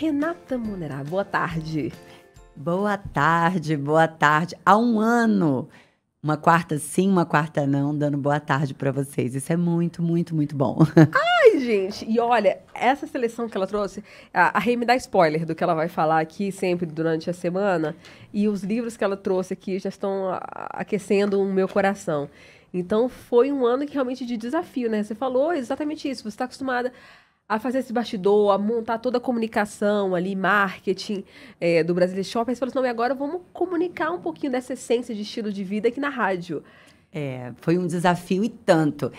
Renata Munerá, boa tarde. Boa tarde, boa tarde. Há um ano, uma quarta sim, uma quarta não, dando boa tarde para vocês. Isso é muito, muito, muito bom. Ai, gente, e olha, essa seleção que ela trouxe, a, a Rei me dá spoiler do que ela vai falar aqui sempre durante a semana, e os livros que ela trouxe aqui já estão aquecendo o meu coração. Então foi um ano que realmente de desafio, né? Você falou exatamente isso. Você está acostumada a fazer esse bastidor, a montar toda a comunicação ali, marketing é, do Brasil Shopping. Você falou assim, não, e agora vamos comunicar um pouquinho dessa essência de estilo de vida aqui na rádio. É, foi um desafio e tanto.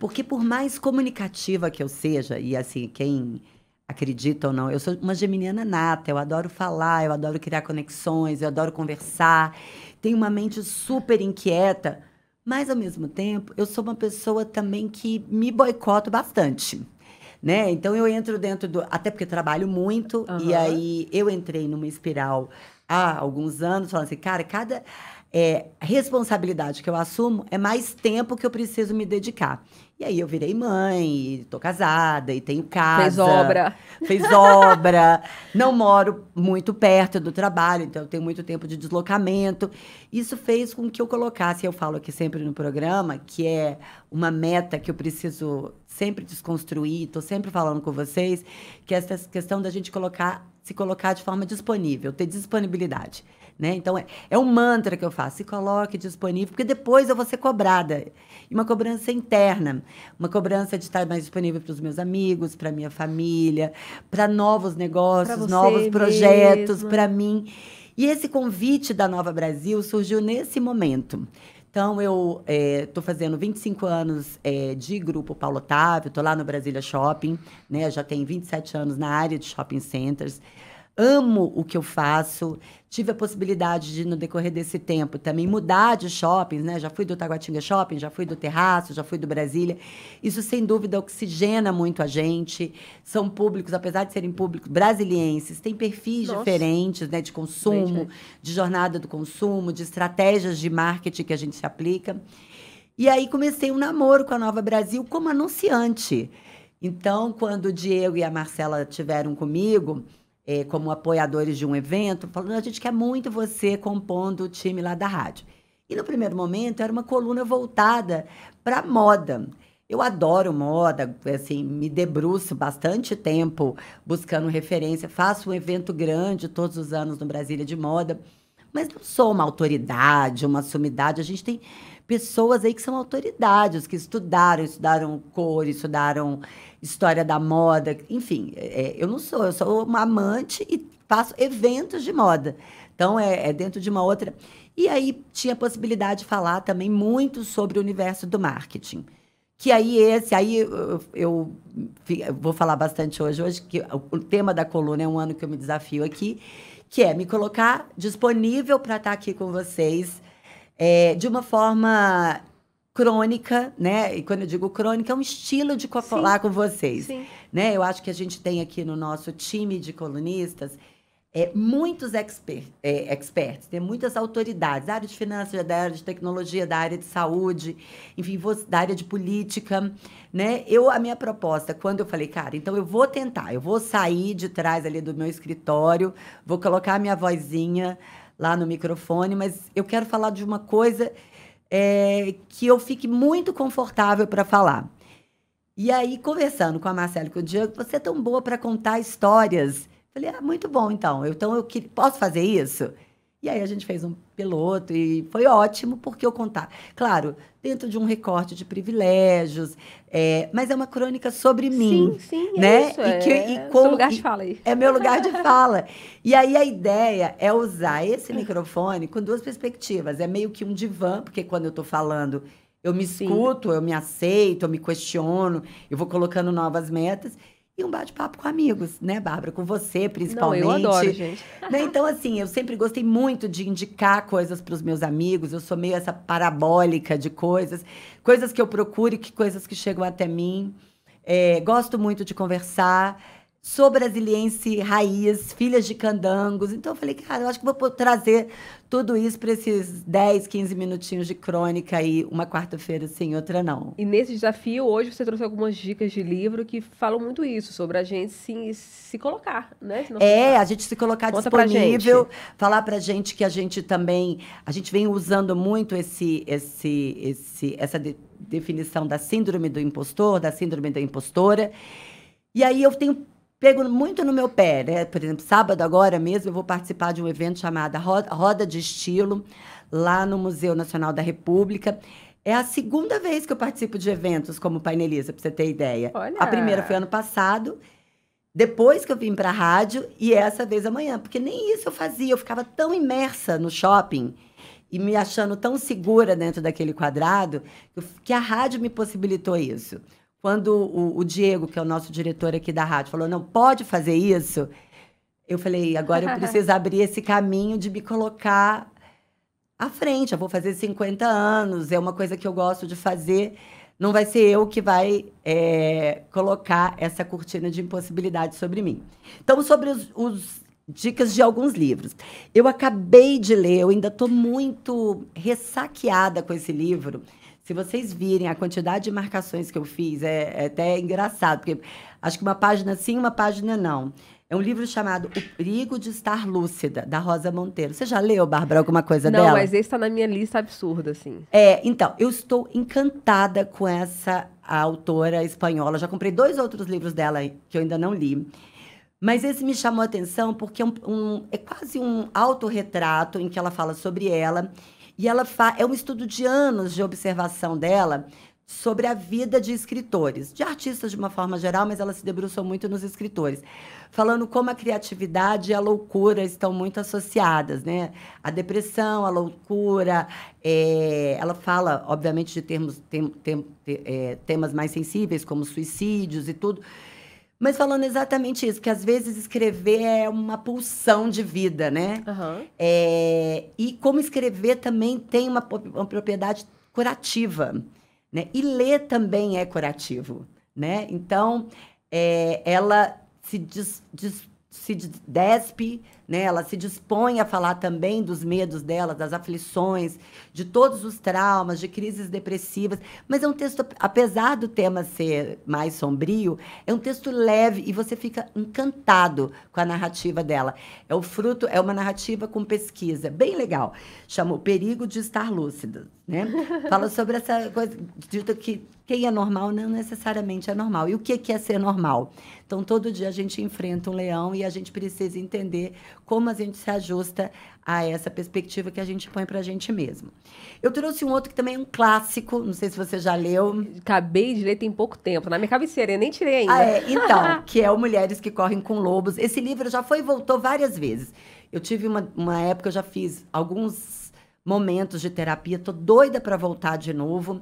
Porque por mais comunicativa que eu seja, e assim, quem acredita ou não, eu sou uma geminiana nata, eu adoro falar, eu adoro criar conexões, eu adoro conversar, tenho uma mente super inquieta, mas ao mesmo tempo, eu sou uma pessoa também que me boicoto bastante né? Então eu entro dentro do. Até porque trabalho muito, uhum. e aí eu entrei numa espiral há alguns anos, falando assim, cara, cada é, responsabilidade que eu assumo é mais tempo que eu preciso me dedicar. E aí eu virei mãe, e tô casada, e tenho casa. Fez obra. Fez obra. Não moro muito perto do trabalho, então eu tenho muito tempo de deslocamento. Isso fez com que eu colocasse, eu falo aqui sempre no programa, que é uma meta que eu preciso sempre desconstruir, tô sempre falando com vocês, que é essa questão da gente colocar, se colocar de forma disponível, ter disponibilidade. Né? Então, é, é um mantra que eu faço. Se coloque disponível, porque depois eu vou ser cobrada. E uma cobrança interna. Uma cobrança de estar mais disponível para os meus amigos, para minha família, para novos negócios, novos projetos, para mim. E esse convite da Nova Brasil surgiu nesse momento. Então, eu estou é, fazendo 25 anos é, de grupo Paulo Otávio, estou lá no Brasília Shopping, né? já tenho 27 anos na área de shopping centers amo o que eu faço. Tive a possibilidade de, no decorrer desse tempo, também mudar de shoppings, né? Já fui do Taguatinga Shopping, já fui do Terraço, já fui do Brasília. Isso, sem dúvida, oxigena muito a gente. São públicos, apesar de serem públicos brasilienses, têm perfis Nossa. diferentes, né? De consumo, de jornada do consumo, de estratégias de marketing que a gente se aplica. E aí comecei um namoro com a Nova Brasil como anunciante. Então, quando o Diego e a Marcela tiveram comigo é, como apoiadores de um evento, falando: a gente quer muito você compondo o time lá da rádio. E no primeiro momento era uma coluna voltada para moda. Eu adoro moda, assim, me debruço bastante tempo buscando referência, faço um evento grande todos os anos no Brasília de Moda. Mas não sou uma autoridade, uma sumidade. A gente tem pessoas aí que são autoridades, que estudaram, estudaram cor, estudaram história da moda, enfim. É, é, eu não sou, eu sou uma amante e faço eventos de moda. Então, é, é dentro de uma outra. E aí tinha a possibilidade de falar também muito sobre o universo do marketing. Que aí esse, aí eu, eu, eu vou falar bastante hoje, hoje, que o tema da coluna é um ano que eu me desafio aqui que é me colocar disponível para estar tá aqui com vocês é, de uma forma crônica, né? E quando eu digo crônica, é um estilo de falar Sim. com vocês. Sim. Né? Eu acho que a gente tem aqui no nosso time de colunistas é, muitos expert, é, experts, tem muitas autoridades da área de finanças, da área de tecnologia, da área de saúde, enfim, vou, da área de política, né? Eu, a minha proposta, quando eu falei, cara, então eu vou tentar, eu vou sair de trás ali do meu escritório, vou colocar a minha vozinha lá no microfone, mas eu quero falar de uma coisa é, que eu fique muito confortável para falar. E aí, conversando com a Marcela e com o Diego, você é tão boa para contar histórias Falei, ah, muito bom, então. então, eu que, posso fazer isso? E aí a gente fez um piloto e foi ótimo, porque eu contar. Claro, dentro de um recorte de privilégios, é, mas é uma crônica sobre mim. Sim, sim, é né? isso. E é, que, é meu lugar de fala aí. É meu lugar de fala. e aí a ideia é usar esse microfone com duas perspectivas. É meio que um divã, porque quando eu estou falando, eu me sim. escuto, eu me aceito, eu me questiono, eu vou colocando novas metas e um bate-papo com amigos, né, Bárbara? Com você, principalmente. Não, eu adoro, gente. Né? Então, assim, eu sempre gostei muito de indicar coisas para os meus amigos. Eu sou meio essa parabólica de coisas. Coisas que eu procuro e que coisas que chegam até mim. É, gosto muito de conversar sou brasiliense raiz, filhas de candangos. Então eu falei, cara, eu acho que vou trazer tudo isso para esses 10, 15 minutinhos de crônica aí, uma quarta-feira sim, outra não. E nesse desafio, hoje você trouxe algumas dicas de livro que falam muito isso, sobre a gente se, se colocar, né? Se é, a gente se colocar Conta disponível, pra falar para gente que a gente também, a gente vem usando muito esse, esse, esse, essa de, definição da síndrome do impostor, da síndrome da impostora, e aí eu tenho pego muito no meu pé, né? Por exemplo, sábado agora mesmo eu vou participar de um evento chamado Roda de Estilo, lá no Museu Nacional da República. É a segunda vez que eu participo de eventos como painelista, para você ter ideia. Olha. A primeira foi ano passado, depois que eu vim para a rádio, e é essa vez amanhã, porque nem isso eu fazia, eu ficava tão imersa no shopping e me achando tão segura dentro daquele quadrado, que a rádio me possibilitou isso. Quando o, o Diego, que é o nosso diretor aqui da rádio, falou: não pode fazer isso, eu falei: agora eu preciso abrir esse caminho de me colocar à frente. Eu vou fazer 50 anos, é uma coisa que eu gosto de fazer. Não vai ser eu que vai é, colocar essa cortina de impossibilidade sobre mim. Então, sobre os, os dicas de alguns livros. Eu acabei de ler, eu ainda estou muito ressaqueada com esse livro. Se vocês virem a quantidade de marcações que eu fiz, é, é até engraçado, porque acho que uma página sim, uma página não. É um livro chamado O Perigo de Estar Lúcida, da Rosa Monteiro. Você já leu, Bárbara, alguma coisa não, dela? Não, mas esse está na minha lista absurda, assim. É, então, eu estou encantada com essa autora espanhola. Já comprei dois outros livros dela que eu ainda não li. Mas esse me chamou a atenção porque é, um, um, é quase um autorretrato em que ela fala sobre ela. E ela é um estudo de anos de observação dela sobre a vida de escritores, de artistas de uma forma geral, mas ela se debruçou muito nos escritores, falando como a criatividade e a loucura estão muito associadas, né? A depressão, a loucura, é... ela fala, obviamente, de termos, tem, tem, é, temas mais sensíveis como suicídios e tudo, mas falando exatamente isso, que às vezes escrever é uma pulsão de vida, né? Uhum. É, e como escrever também tem uma, uma propriedade curativa, né? E ler também é curativo, né? Então, é, ela se, des, des, se despe né? Ela se dispõe a falar também dos medos dela, das aflições, de todos os traumas, de crises depressivas. Mas é um texto, apesar do tema ser mais sombrio, é um texto leve e você fica encantado com a narrativa dela. É o fruto, é uma narrativa com pesquisa, bem legal. Chamou Perigo de Estar Lúcida. Né? Fala sobre essa coisa dita que quem é normal não necessariamente é normal. E o que é ser normal? Então, todo dia a gente enfrenta um leão e a gente precisa entender como a gente se ajusta a essa perspectiva que a gente põe para a gente mesmo. Eu trouxe um outro que também é um clássico, não sei se você já leu. Acabei de ler tem pouco tempo, na minha cabeceira, eu nem tirei ainda. Ah, é, então, que é o Mulheres que Correm com Lobos. Esse livro já foi e voltou várias vezes. Eu tive uma, uma época, eu já fiz alguns momentos de terapia, tô doida para voltar de novo.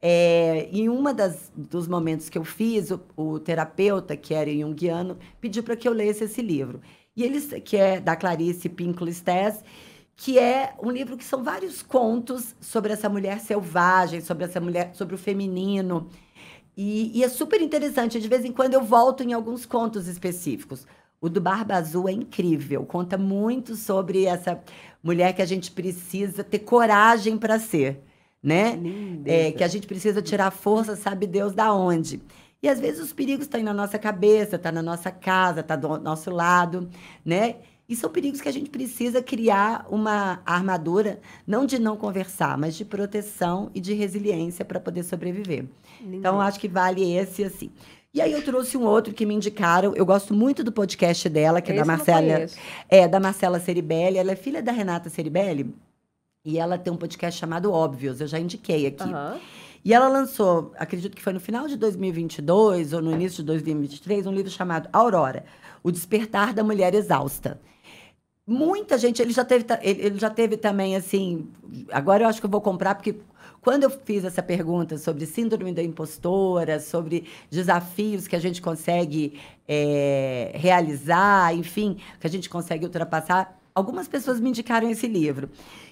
É, em um dos momentos que eu fiz, o, o terapeuta, que era junguiano, pediu para que eu lesse esse livro. E eles, que é da Clarice Pinklestess, que é um livro que são vários contos sobre essa mulher selvagem, sobre essa mulher, sobre o feminino. E, e é super interessante. De vez em quando eu volto em alguns contos específicos. O do Barba Azul é incrível, conta muito sobre essa mulher que a gente precisa ter coragem para ser, né? É, que a gente precisa tirar força, sabe Deus da onde. E às vezes os perigos estão tá na nossa cabeça, tá na nossa casa, tá do nosso lado, né? E são perigos que a gente precisa criar uma armadura, não de não conversar, mas de proteção e de resiliência para poder sobreviver. Lindo. Então, acho que vale esse assim. E aí eu trouxe um outro que me indicaram. Eu gosto muito do podcast dela, que esse é da Marcela. É, da Marcela Ceribelli. Ela é filha da Renata Ceribelli. E ela tem um podcast chamado Óbvios, eu já indiquei aqui. Uhum. E ela lançou, acredito que foi no final de 2022 ou no início de 2023, um livro chamado Aurora, O Despertar da Mulher Exausta. Muita gente, ele já teve, ele já teve também assim, agora eu acho que eu vou comprar porque quando eu fiz essa pergunta sobre síndrome da impostora, sobre desafios que a gente consegue é, realizar, enfim, que a gente consegue ultrapassar, algumas pessoas me indicaram esse livro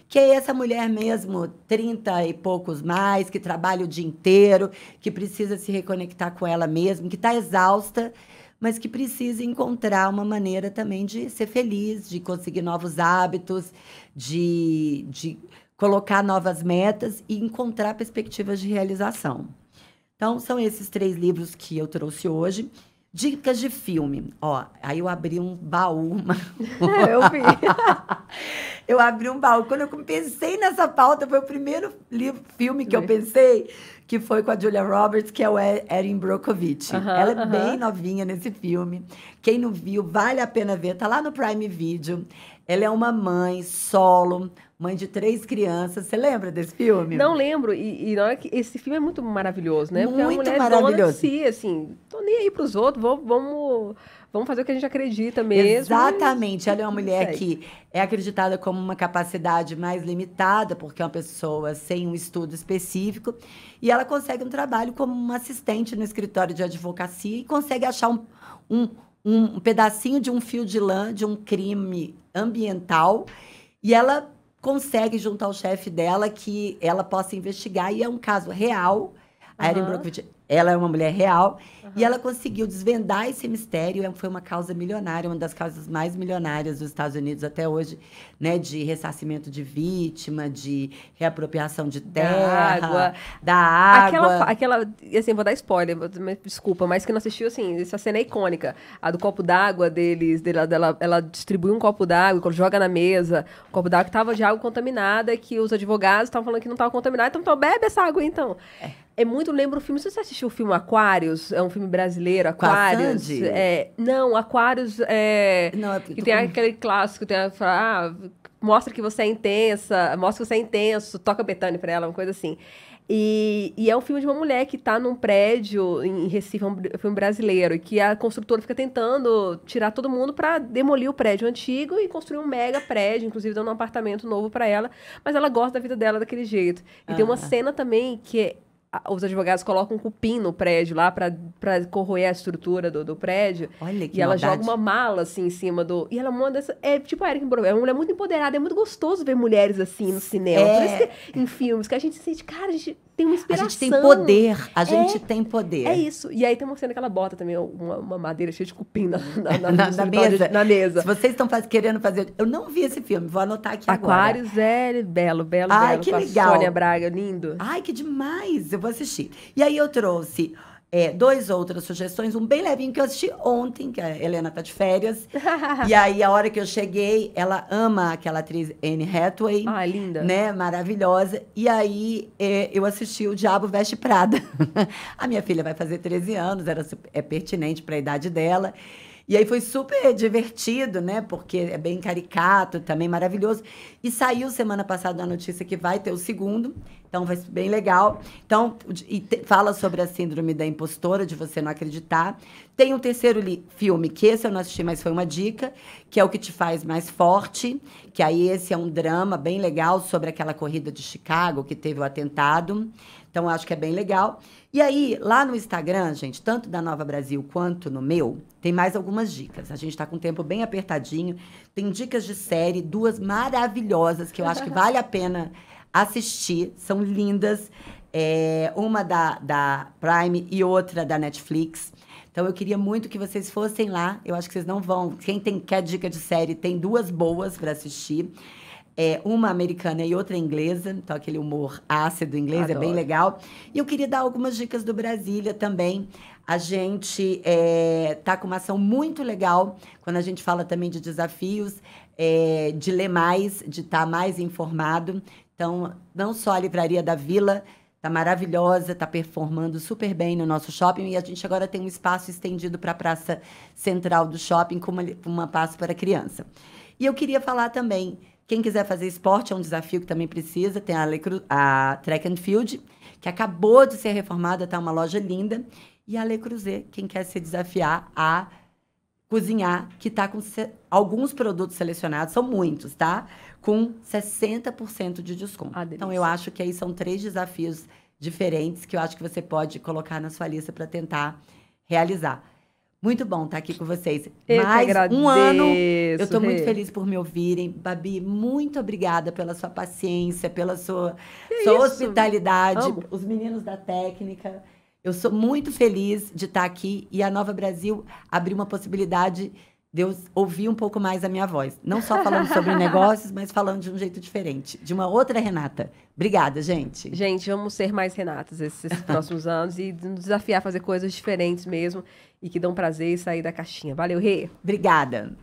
que é essa mulher mesmo, 30 e poucos mais, que trabalha o dia inteiro, que precisa se reconectar com ela mesma, que está exausta, mas que precisa encontrar uma maneira também de ser feliz, de conseguir novos hábitos, de, de colocar novas metas e encontrar perspectivas de realização. Então, são esses três livros que eu trouxe hoje. Dicas de filme. Ó, aí eu abri um baú. Uma... eu vi. eu abri um baú. Quando eu pensei nessa pauta, foi o primeiro livro, filme que eu pensei, que foi com a Julia Roberts, que é o Erin brokovich Uh -huh, Ela é uh -huh. bem novinha nesse filme. Quem não viu, vale a pena ver. Tá lá no Prime Video. Ela é uma mãe solo, mãe de três crianças. Você lembra desse filme? Não lembro. E, e que esse filme é muito maravilhoso, né? Muito Porque mulher maravilhoso. É dona de si, assim, tô nem aí pros outros, vamos, vamos, vamos fazer o que a gente acredita mesmo. Exatamente. Ela é uma mulher que é acreditada como uma capacidade mais limitada, porque é uma pessoa sem um estudo específico, e ela consegue um trabalho como uma assistente no escritório de advocacia e consegue achar um, um, um pedacinho de um fio de lã de um crime ambiental. E ela consegue juntar o chefe dela que ela possa investigar. E é um caso real. A Erin Brockovich ela é uma mulher real uhum. e ela conseguiu desvendar esse mistério. É, foi uma causa milionária, uma das causas mais milionárias dos Estados Unidos até hoje, né? De ressarcimento de vítima, de reapropriação de terra, da água. Da água. Aquela, aquela assim, vou dar spoiler, desculpa, mas que não assistiu, assim, essa cena é icônica. A do copo d'água deles, dela, dela, ela distribui um copo d'água, joga na mesa, o copo d'água que tava de água contaminada, que os advogados estavam falando que não tava contaminada, então, então bebe essa água então. É. É muito, lembro o filme. você assistiu o filme Aquários, é um filme brasileiro, Aquários. É, não, Aquários é. Não, é que tem com... aquele clássico, tem a ah, mostra que você é intensa, mostra que você é intenso, toca Betânia pra ela, uma coisa assim. E, e, é um filme de uma mulher que está num prédio em Recife, é, é um filme brasileiro, e que a construtora fica tentando tirar todo mundo para demolir o prédio antigo e construir um mega prédio, inclusive dando um apartamento novo para ela, mas ela gosta da vida dela daquele jeito. E ah. tem uma ah. cena também que é os advogados colocam um cupim no prédio lá para corroer a estrutura do, do prédio. Olha que E ela joga uma mala assim em cima do. E ela manda. Essa, é tipo a Erika Brown, é uma mulher muito empoderada, é muito gostoso ver mulheres assim no cinema. É... Por isso é. que em filmes que a gente sente, cara, a gente tem uma inspiração. A gente tem poder, a é. gente é, tem poder. É isso. E aí tem uma cena que ela bota também uma, uma madeira cheia de cupim na, na, na, na mesa. na mesa. Se vocês estão faz, querendo fazer. Eu não vi esse filme, vou anotar aqui Aquários agora. Aquários é belo, belo, Ai, belo. Que legal. Sônia Braga, lindo. Ai, que demais. Eu vou assistir. E aí eu trouxe é, dois outras sugestões, um bem levinho que eu assisti ontem, que a Helena tá de férias. e aí, a hora que eu cheguei, ela ama aquela atriz Anne Hathaway. Ah, linda. Né? Maravilhosa. E aí, é, eu assisti O Diabo Veste Prada. a minha filha vai fazer 13 anos, era, é pertinente para a idade dela. E aí foi super divertido, né? Porque é bem caricato, também maravilhoso. E saiu semana passada a notícia que vai ter o segundo. Então vai ser bem legal. Então, te, fala sobre a síndrome da impostora, de você não acreditar. Tem um terceiro filme, que esse eu não assisti, mas foi uma dica, que é o que te faz mais forte. Que aí esse é um drama bem legal sobre aquela corrida de Chicago que teve o atentado. Então, acho que é bem legal. E aí, lá no Instagram, gente, tanto da Nova Brasil quanto no meu, tem mais algumas dicas. A gente está com o tempo bem apertadinho. Tem dicas de série, duas maravilhosas que eu acho que vale a pena assistir. São lindas. É, uma da, da Prime e outra da Netflix. Então, eu queria muito que vocês fossem lá. Eu acho que vocês não vão. Quem tem, quer dica de série, tem duas boas para assistir é, uma americana e outra inglesa, então aquele humor ácido inglês Adoro. é bem legal. E eu queria dar algumas dicas do Brasília também. A gente é, tá com uma ação muito legal quando a gente fala também de desafios, é, de ler mais, de estar tá mais informado. Então, não só a Livraria da Vila tá maravilhosa, tá performando super bem no nosso shopping e a gente agora tem um espaço estendido para a praça central do shopping com uma, uma para criança. E eu queria falar também quem quiser fazer esporte é um desafio que também precisa. Tem a, Lecru, a Track and Field, que acabou de ser reformada, tá uma loja linda. E a Le Creuset, quem quer se desafiar a cozinhar, que tá com alguns produtos selecionados, são muitos, tá? Com 60% de desconto. Ah, então, eu acho que aí são três desafios diferentes que eu acho que você pode colocar na sua lista para tentar realizar. Muito bom estar tá aqui com vocês. Eu Mais agradeço, um ano. Eu estou muito feliz por me ouvirem. Babi, muito obrigada pela sua paciência, pela sua, sua hospitalidade, Amo. os meninos da técnica. Eu sou muito feliz de estar tá aqui e a Nova Brasil abriu uma possibilidade Deus ouvir um pouco mais a minha voz. Não só falando sobre negócios, mas falando de um jeito diferente, de uma outra Renata. Obrigada, gente. Gente, vamos ser mais Renatas esses próximos anos e nos desafiar a fazer coisas diferentes mesmo e que dão prazer em sair da caixinha. Valeu, Rê. Obrigada.